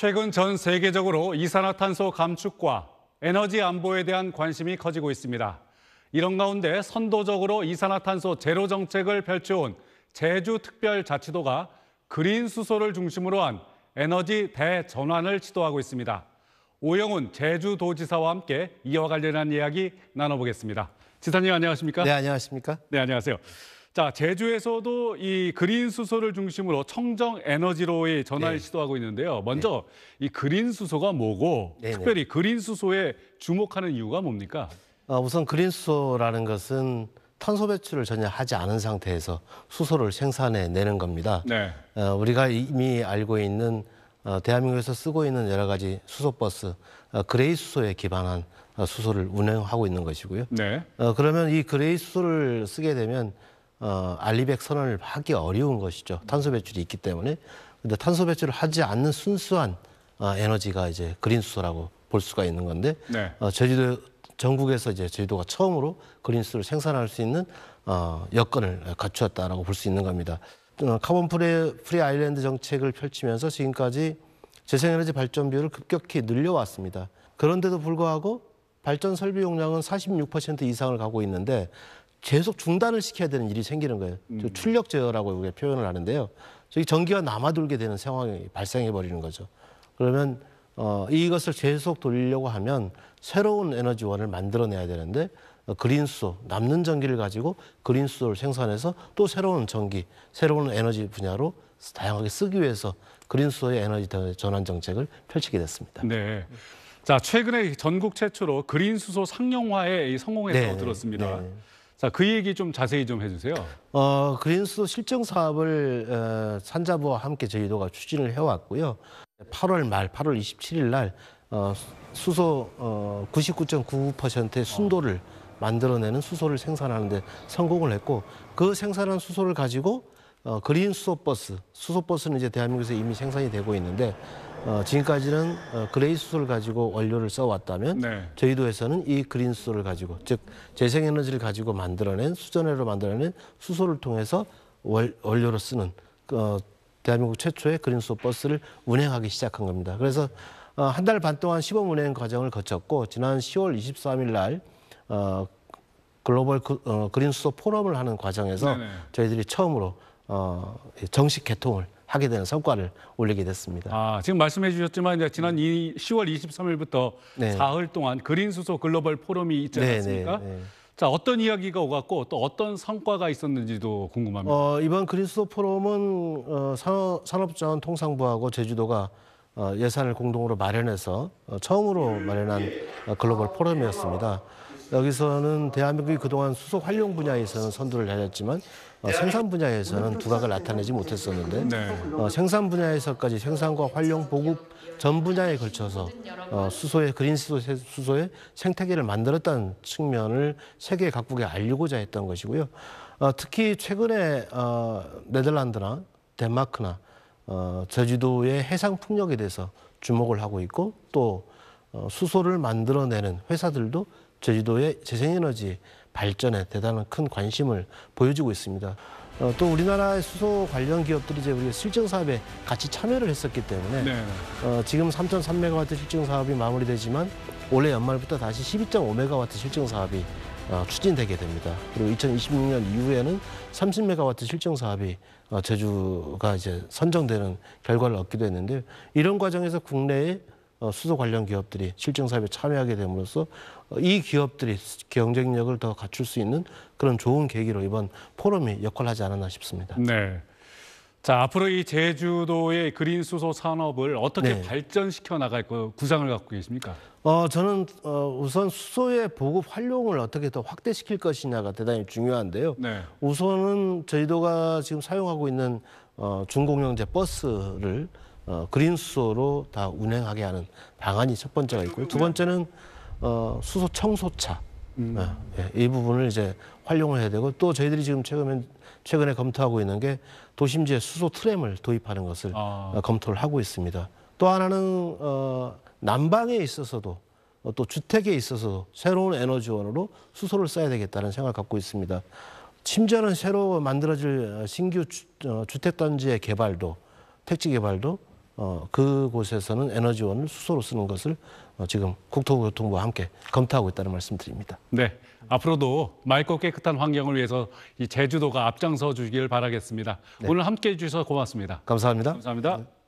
최근 전 세계적으로 이산화탄소 감축과 에너지 안보에 대한 관심이 커지고 있습니다. 이런 가운데 선도적으로 이산화탄소 제로 정책을 펼쳐온 제주특별자치도가 그린 수소를 중심으로 한 에너지 대전환을 시도하고 있습니다. 오영훈 제주도지사와 함께 이와 관련한 이야기 나눠보겠습니다. 지사님 안녕하십니까? 네, 안녕하십니까? 네, 안녕하세요. 자, 제주에서도 이 그린 수소를 중심으로 청정 에너지로의 전환을 네. 시도하고 있는데요. 먼저 네. 이 그린 수소가 뭐고 네네. 네. 특별히 그린 수소에 주목하는 이유가 뭡니까? 아, 우선 그린 수소라는 것은 탄소 배출을 전혀 하지 않은 상태에서 수소를 생산해 내는 겁니다. 네. 어, 우리가 이미 알고 있는 어, 대한민국에서 쓰고 있는 여러 가지 수소버스, 어, 그레이 수소에 기반한 어, 수소를 운행하고 있는 것이고요. 네. 어, 그러면 이 그레이 수소를 쓰게 되면 어, 알리백 선언을 하기 어려운 것이죠. 탄소 배출이 있기 때문에. 근데 탄소 배출을 하지 않는 순수한 어, 에너지가 이제 그린 수소라고 볼 수가 있는 건데 네. 어, 제주도 전국에서 이제 제주도가 처음으로 그린 수소를 생산할 수 있는 어, 여건을 갖추었다라고 볼 수 있는 겁니다. 어, 카본 프리, 프리 아일랜드 정책을 펼치면서 지금까지 재생에너지 발전 비율을 급격히 늘려왔습니다. 그런데도 불구하고 발전 설비 용량은 46% 이상을 가고 있는데 계속 중단을 시켜야 되는 일이 생기는 거예요. 음. 출력 제어라고 우리가 표현을 하는데요. 저기 전기가 남아돌게 되는 상황이 발생해 버리는 거죠. 그러면 어, 이것을 계속 돌리려고 하면 새로운 에너지원을 만들어내야 되는데 어, 그린수소, 남는 전기를 가지고 그린수소를 생산해서 또 새로운 전기, 새로운 에너지 분야로 다양하게 쓰기 위해서 그린수소의 에너지 전환 정책을 펼치게 됐습니다. 네. 자, 최근에 전국 최초로 그린수소 상용화에 성공했다고 네. 들었습니다. 네. 자, 그 얘기 좀 자세히 좀 해주세요. 어, 그린수도 실증 사업을 어, 산자부와 함께 저희도가 추진을 해왔고요. 8월 말, 8월 27일 날 어, 수소 어, 99.99%의 순도를 만들어내는 수소를 생산하는데 성공을 했고 그 생산한 수소를 가지고 어, 그린 수소 버스, 수소 버스는 이제 대한민국에서 이미 생산이 되고 있는데 어, 지금까지는 어, 그레이 수소를 가지고 원료를 써왔다면 네. 저희도에서는 이 그린 수소를 가지고 즉 재생에너지를 가지고 만들어낸 수전해로 만들어낸 수소를 통해서 월, 원료로 쓰는 그, 어, 대한민국 최초의 그린 수소 버스를 운행하기 시작한 겁니다. 그래서 어, 한달 반 동안 시범 운행 과정을 거쳤고 지난 10월 23일 날 어, 글로벌 그, 어, 그린 수소 포럼을 하는 과정에서 네네. 저희들이 처음으로 어, 정식 개통을 하게 되는 성과를 올리게 됐습니다. 아, 지금 말씀해 주셨지만 지난 이 10월 23일부터 네. 사흘 동안 그린 수소 글로벌 포럼이 있지 않습니까 네, 네, 네, 자, 어떤 이야기가 오갔고 또 어떤 성과가 있었는지도 궁금합니다. 어, 이번 그린 수소 포럼은 어, 산업, 자원 통상부하고 제주도가 어, 예산을 공동으로 마련해서 어, 처음으로 마련한 어, 글로벌 포럼이었습니다. 여기서는 대한민국이 그동안 수소 활용 분야에서는 선두를 달렸지만 어, 생산 분야에서는 두각을 나타내지 못했었는데 네. 어, 생산 분야에서까지 생산과 활용, 보급 전 분야에 걸쳐서 어, 수소의 그린 수소, 수소의 생태계를 만들었다는 측면을 세계 각국에 알리고자 했던 것이고요. 어, 특히 최근에 어, 네덜란드나 덴마크나 어, 제주도의 해상 풍력에 대해서 주목을 하고 있고 또 어, 수소를 만들어내는 회사들도 제주도의 재생에너지 발전에 대단한 큰 관심을 보여주고 있습니다. 어, 또 우리나라의 수소 관련 기업들이 이제 우리 실증 사업에 같이 참여를 했었기 때문에 네. 어, 지금 3.3메가와트 실증 사업이 마무리되지만 올해 연말부터 다시 12.5메가와트 실증 사업이 어, 추진되게 됩니다. 그리고 2026년 이후에는 30메가와트 실증 사업이 어, 제주가 이제 선정되는 결과를 얻기도 했는데 이런 과정에서 국내에 어, 수소 관련 기업들이 실증 사업에 참여하게 됨으로써 어, 이 기업들이 경쟁력을 더 갖출 수 있는 그런 좋은 계기로 이번 포럼이 역할하지 을 않았나 싶습니다. 네. 자 앞으로 이 제주도의 그린 수소 산업을 어떻게 네. 발전시켜 나갈 그 구상을 갖고 계십니까? 어 저는 어, 우선 수소의 보급 활용을 어떻게 더 확대시킬 것이냐가 대단히 중요한데요. 네. 우선은 저희도가 지금 사용하고 있는 어, 중공영제 버스를 음. 어, 그린수소로 다 운행하게 하는 방안이 첫 번째가 있고요. 두 번째는 어, 수소 청소차 음. 어, 예, 이 부분을 이제 활용을 해야 되고 또 저희들이 지금 최근에 최근에 검토하고 있는 게 도심지에 수소 트램을 도입하는 것을 아. 어, 검토를 하고 있습니다. 또 하나는 어, 난방에 있어서도 어, 또 주택에 있어서 새로운 에너지원으로 수소를 써야 되겠다는 생각을 갖고 있습니다. 심지어는 새로 만들어질 신규 주, 어, 주택단지의 개발도 택지 개발도 어, 그곳에서는 에너지원을 수소로 쓰는 것을 어, 지금 국토교통부와 함께 검토하고 있다는 말씀드립니다. 네, 앞으로도 맑고 깨끗한 환경을 위해서 이 제주도가 앞장서 주길 바라겠습니다. 네. 오늘 함께해 주셔서 고맙습니다. 감사합니다. 감사합니다. 네.